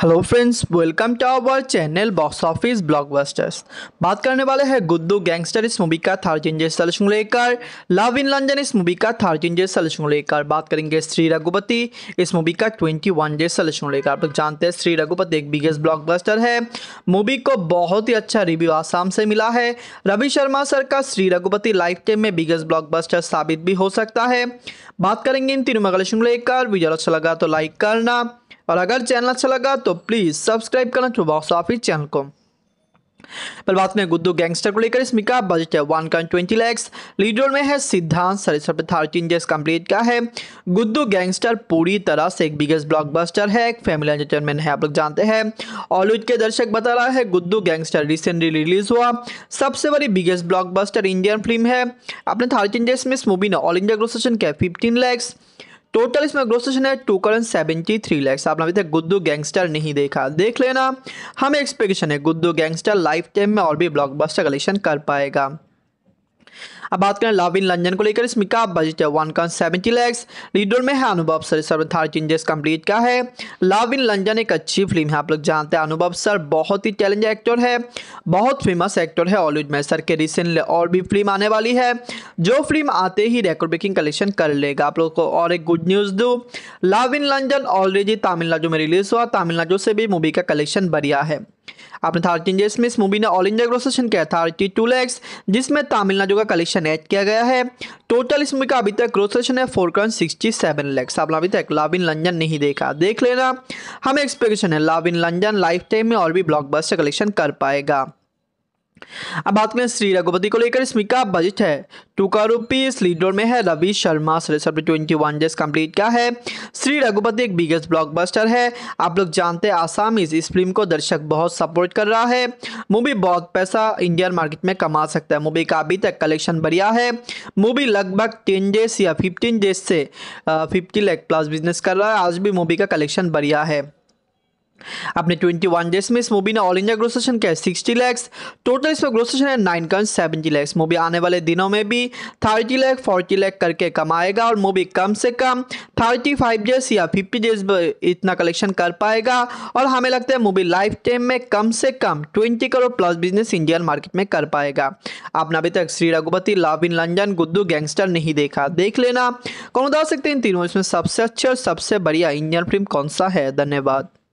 hello friends welcome to our channel box office blockbusters बात करने वाले हैं गुद्दू गैंगस्टर इस मूवी का थर्ड जे सलूशन लेकर लव इन लंदन इस मूवी का थर्ड जे सलूशन लेकर बात करेंगे श्री रघुपति इस मूवी का ट्वेंटी वन जे सलूशन लेकर आप लोग जानते हैं श्री रघुपति एक बिगेस्ट ब्लॉकबस्टर है मूवी को बहुत ही अच्छा रिव्यू आसाम से मिला है रवि शर्मा सर का श्री रघुपति लाइफ टाइम में बिगेस्ट ब्लॉकबस्टर साबित भी हो सकता है बात करेंगे इन तीनों मगलेशन लेकर वीडियो अच्छा लगा तो लाइक करना और अगर चैनल अच्छा लगा तो प्लीज़ सब्सक्राइब करना टू बॉक्स ऑफिस चैनल को पर बात में गुद्दू गैंगस्टर को लेकर इसमें का बजट है one point twenty lakhs lead role में है सिद्धांत सरेसर थर्टीन डेज कंप्लीट का है गुद्दू गैंगस्टर पूरी तरह से एक बिगेस्ट ब्लॉकबस्टर है एक फैमिली एंटरटेनमेंट है आप लोग जानते हैं हॉलीवुड के दर्शक बता रहा है गुद्दू गैंगस्टर रिसेंटली रिलीज हुआ सबसे बड़ी बिगेस्ट ब्लॉक इंडियन फिल्म है अपने थर्टीन डेज में इस मूवी ने ऑल इंडिया ग्रोसेशन किया फिफ्टीन लैक्स टोटल इसमें ग्रोस है two crore seventy three lakhs आपने अभी तक गुद्दू गैंगस्टर नहीं देखा देख लेना हमें एक्सपेक्टेशन है गुद्दू गैंगस्टर लाइफ टाइम में और भी ब्लॉकबस्टर कलेक्शन कर पाएगा अब बात करें इन लंजन को लेकर इसमें का बजट है वन का सेवेंटी लैक्स लीडर में है अनुभव सर इस थर्ड चेंजेस कंप्लीट का है इन लंजन एक अच्छी फिल्म है आप लोग जानते हैं अनुभव सर बहुत ही चैलेंज एक्टर है बहुत फेमस एक्टर है ऑलविड में सर के रिसेंटली और भी फिल्म आने वाली है जो फिल्म आते ही रेकॉर्ड ब्रेकिंग कलेक्शन कर लेगा आप लोग को और एक गुड न्यूज़ दो इन लंजन ऑलरेडी तमिलनाडु में रिलीज हुआ तमिलनाडु से भी मूवी का कलेक्शन बढ़िया है आपने थर्टीन डेज में इस मूवी ने ऑल इंडिया ग्रोसेशन किया थर्टी टू लैक्स जिसमें तमिलनाडु का कलेक्शन ऐड किया गया है टोटल इस मूवी का अभी तक ग्रोसेशन सेशन है four crore sixty seven lakhs आपने अभी तक लव इन लंजन नहीं देखा देख लेना हमें एक्सपेक्टेशन है love in London life time में और भी ब्लॉकबस्टर कलेक्शन कर पाएगा अब बात करें श्री रघुपति को लेकर इसमें का बजट है टू का रुपीज लीडर में है रवि शर्मा सरेसर ट्वेंटी वन डेज कंप्लीट क्या है श्री रघुपति एक बिगेस्ट ब्लॉकबस्टर है आप लोग जानते हैं आसामीज इस फिल्म को दर्शक बहुत सपोर्ट कर रहा है मूवी बहुत पैसा इंडियन मार्केट में कमा सकता है मूवी का अभी तक कलेक्शन बढ़िया है मूवी लगभग टेन डेज या फिफ्टीन डेज से फिफ्टी लैख प्लस बिजनेस कर रहा है आज भी मूवी का कलेक्शन बढ़िया है अपने 21 डेज में इस मूवी ने ऑल इंडिया ग्रोसेशन सेशन किया 60 लैक्स टोटल इसमें ग्रोसेशन है nine point seventy lakhs movie आने वाले दिनों में भी थर्टी लैख फोर्टी लैख करके कमाएगा और मूवी कम से कम थर्टी फाइव डेज या फिफ्टी डेज इतना कलेक्शन कर पाएगा और हमें लगता है मूवी लाइफ टाइम में कम से कम twenty crore plus business Indian market में कर पाएगा आपने अभी तक Shri Raghupati love in London Guddu gangster नहीं देखा देख लेना कौन बता सकते हैं इन तीनों इसमें सबसे अच्छे और सबसे बढ़िया इंडियन फिल्म कौन सा है धन्यवाद